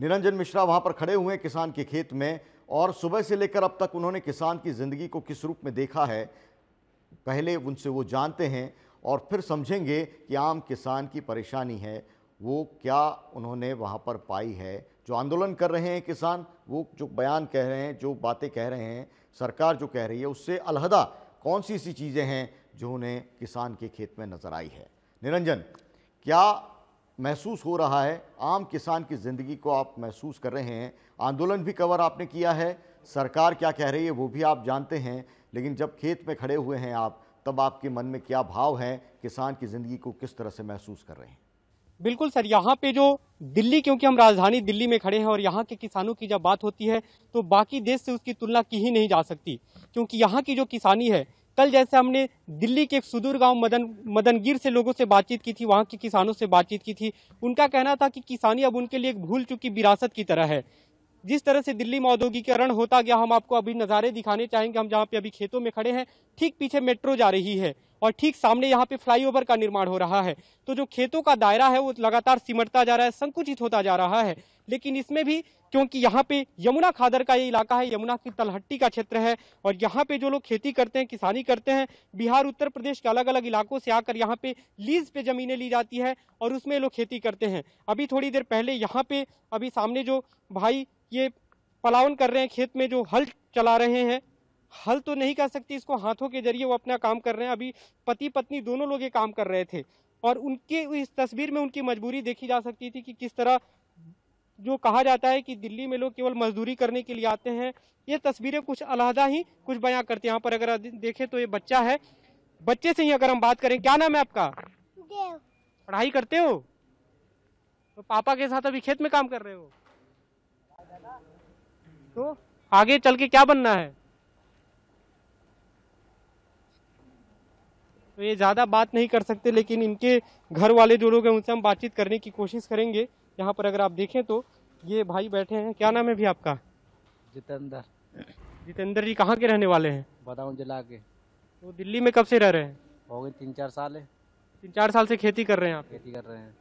निरंजन मिश्रा वहाँ पर खड़े हुए हैं किसान के खेत में और सुबह से लेकर अब तक उन्होंने किसान की ज़िंदगी को किस रूप में देखा है पहले उनसे वो जानते हैं और फिर समझेंगे कि आम किसान की परेशानी है वो क्या उन्होंने वहाँ पर पाई है जो आंदोलन कर रहे हैं किसान वो जो बयान कह रहे हैं जो बातें कह रहे हैं सरकार जो कह रही है उससे अलहदा कौन सी सी चीज़ें हैं जो उन्हें किसान के खेत में नज़र आई है निरंजन क्या महसूस हो रहा है आम किसान की ज़िंदगी को आप महसूस कर रहे हैं आंदोलन भी कवर आपने किया है सरकार क्या कह रही है वो भी आप जानते हैं लेकिन जब खेत में खड़े हुए हैं आप तब आपके मन में क्या भाव है किसान की ज़िंदगी को किस तरह से महसूस कर रहे हैं बिल्कुल सर यहाँ पे जो दिल्ली क्योंकि हम राजधानी दिल्ली में खड़े हैं और यहाँ के किसानों की जब बात होती है तो बाकी देश से उसकी तुलना की ही नहीं जा सकती क्योंकि यहाँ की जो किसानी है कल जैसे हमने दिल्ली के एक सुदूर गांव मदन मदनगिर से लोगों से बातचीत की थी वहां के किसानों से बातचीत की थी उनका कहना था कि किसानी अब उनके लिए एक भूल चुकी विरासत की तरह है जिस तरह से दिल्ली में औद्योगिकरण होता गया हम आपको अभी नज़ारे दिखाने चाहेंगे हम जहाँ पे अभी खेतों में खड़े हैं ठीक पीछे मेट्रो जा रही है और ठीक सामने यहाँ पे फ्लाईओवर का निर्माण हो रहा है तो जो खेतों का दायरा है वो लगातार सिमटता जा रहा है संकुचित होता जा रहा है लेकिन इसमें भी क्योंकि यहाँ पे यमुना खादर का ये इलाका है यमुना की तलहट्टी का क्षेत्र है और यहाँ पे जो लोग खेती करते हैं किसानी करते हैं बिहार उत्तर प्रदेश के अलग अलग इलाकों से आकर यहाँ पे लीज पे ज़मीनें ली जाती है और उसमें लोग खेती करते हैं अभी थोड़ी देर पहले यहाँ पे अभी सामने जो भाई ये पलावन कर रहे हैं खेत में जो हल चला रहे हैं हल तो नहीं कर सकती इसको हाथों के जरिए वो अपना काम कर रहे हैं अभी पति पत्नी दोनों लोग ये काम कर रहे थे और उनके इस तस्वीर में उनकी मजबूरी देखी जा सकती थी कि किस तरह जो कहा जाता है कि दिल्ली में लोग केवल मजदूरी करने के लिए आते हैं ये तस्वीरें कुछ अलहदा ही कुछ बयां करते हैं यहाँ पर अगर देखें तो ये बच्चा है बच्चे से ही अगर हम बात करें क्या नाम है आपका पढ़ाई करते हो तो पापा के साथ अभी खेत में काम कर रहे हो तो आगे चल के क्या बनना है तो ये ज़्यादा बात नहीं कर सकते लेकिन इनके घर वाले जो लोग हैं उनसे हम बातचीत करने की कोशिश करेंगे यहाँ पर अगर आप देखें तो ये भाई बैठे हैं क्या नाम है भी आपका जितेंद्र जितेंद्र जी कहाँ के रहने वाले हैं बदाऊं जिला के तो दिल्ली में कब से रह रहे हैं हो गए तीन चार साल है तीन चार साल से खेती कर रहे हैं आप खेती कर रहे हैं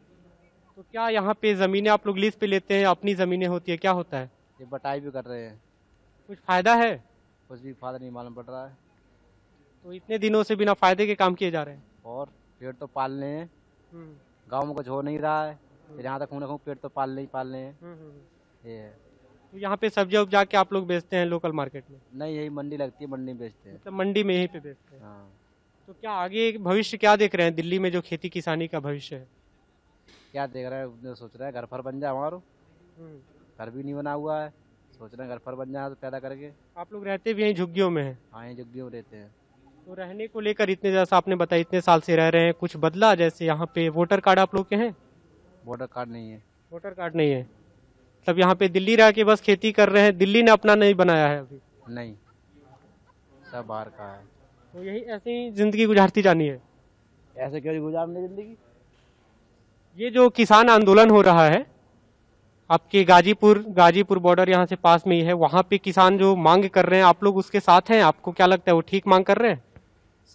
तो क्या यहाँ पे ज़मीनें आप लोग लीज पे लेते हैं अपनी ज़मीनें होती है क्या होता है ये बटाई भी कर रहे हैं कुछ फ़ायदा है कुछ भी फायदा नहीं मालूम पड़ रहा है तो इतने दिनों से बिना फायदे के काम किए जा रहे हैं और पेड़ तो पाल रहे हैं हम्म। गाँव में कुछ हो नहीं रहा है यहाँ हम्म। तक हूँ पेड़ तो पाल नहीं पाल रहे हैं हम्म, ये तो यहाँ पे सब्जियाँ उपजा के आप लोग बेचते हैं लोकल मार्केट में नहीं यही मंडी लगती है मंडी में बेचते हैं मतलब मंडी में यहीं पे बेचते हैं हाँ। तो क्या आगे भविष्य क्या देख रहे हैं दिल्ली में जो खेती किसानी का भविष्य है क्या देख रहे हैं सोच रहे हैं घर पर बन जाए हमारो घर भी नहीं बना हुआ है सोच रहे हैं घर पर बन जाए तो पैदा करके आप लोग रहते भी यहीं झुग्गियों में है हाँ यहीं झुग्गियों में रहते हैं तो रहने को लेकर इतने जैसा आपने बताया इतने साल से रह रहे हैं कुछ बदला जैसे यहाँ पे वोटर कार्ड आप लोग के हैं वोटर कार्ड नहीं है वोटर कार्ड नहीं है तब यहाँ पे दिल्ली रह के बस खेती कर रहे हैं दिल्ली ने अपना नहीं बनाया है अभी नहीं सब बाहर का है तो यही ऐसे ही जिंदगी गुजारती जानी है ऐसे क्यों गुजारने जिंदगी ये जो किसान आंदोलन हो रहा है आपके गाजीपुर गाजीपुर बॉर्डर यहाँ से पास में ही है वहाँ पे किसान जो मांग कर रहे हैं आप लोग उसके साथ हैं आपको क्या लगता है वो ठीक मांग कर रहे हैं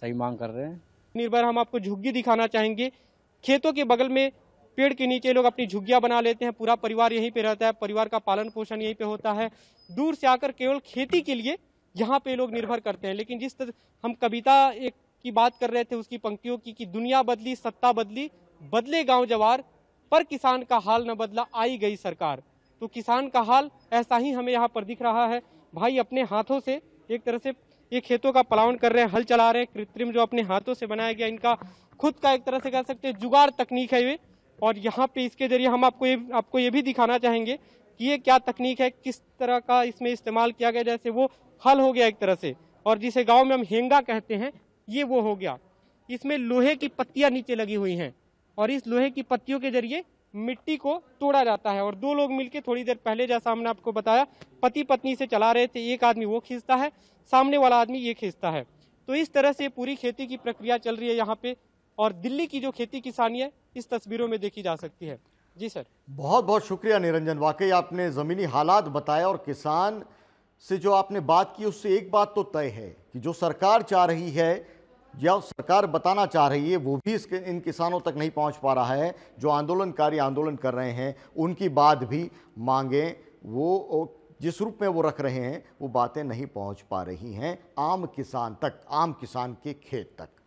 सही मांग कर रहे हैं निर्भर हम आपको झुग्गी दिखाना चाहेंगे खेतों के बगल में पेड़ के नीचे लोग अपनी झुग्गिया बना लेते हैं पूरा परिवार यहीं पे रहता है परिवार का पालन पोषण यहीं पे होता है दूर से आकर केवल खेती के लिए यहाँ पे लोग निर्भर करते हैं लेकिन जिस तरह हम कविता एक की बात कर रहे थे उसकी पंक्तियों की कि दुनिया बदली सत्ता बदली बदले गांव जवार पर किसान का हाल न बदला आई गई सरकार तो किसान का हाल ऐसा ही हमें यहाँ पर दिख रहा है भाई अपने हाथों से एक तरह से ये खेतों का पलावन कर रहे हैं हल चला रहे हैं कृत्रिम जो अपने हाथों से बनाया गया इनका खुद का एक तरह से कह सकते हैं जुगाड़ तकनीक है ये और यहाँ पे इसके जरिए हम आपको ये आपको ये भी दिखाना चाहेंगे कि ये क्या तकनीक है किस तरह का इसमें इस्तेमाल किया गया जैसे वो हल हो गया एक तरह से और जिसे गाँव में हम हेंगा कहते हैं ये वो हो गया इसमें लोहे की पत्तियाँ नीचे लगी हुई हैं और इस लोहे की पत्तियों के जरिए मिट्टी को तोड़ा जाता है और दो लोग मिलके थोड़ी देर पहले जैसा हमने आपको बताया पति पत्नी से चला रहे थे एक आदमी वो खींचता है सामने वाला आदमी ये खींचता है तो इस तरह से पूरी खेती की प्रक्रिया चल रही है यहाँ पे और दिल्ली की जो खेती किसानी है इस तस्वीरों में देखी जा सकती है जी सर बहुत बहुत शुक्रिया निरंजन वाकई आपने ज़मीनी हालात बताया और किसान से जो आपने बात की उससे एक बात तो तय है कि जो सरकार चाह रही है या सरकार बताना चाह रही है वो भी इसके इन किसानों तक नहीं पहुंच पा रहा है जो आंदोलनकारी आंदोलन कर रहे हैं उनकी बात भी मांगें वो जिस रूप में वो रख रहे हैं वो बातें नहीं पहुंच पा रही हैं आम किसान तक आम किसान के खेत तक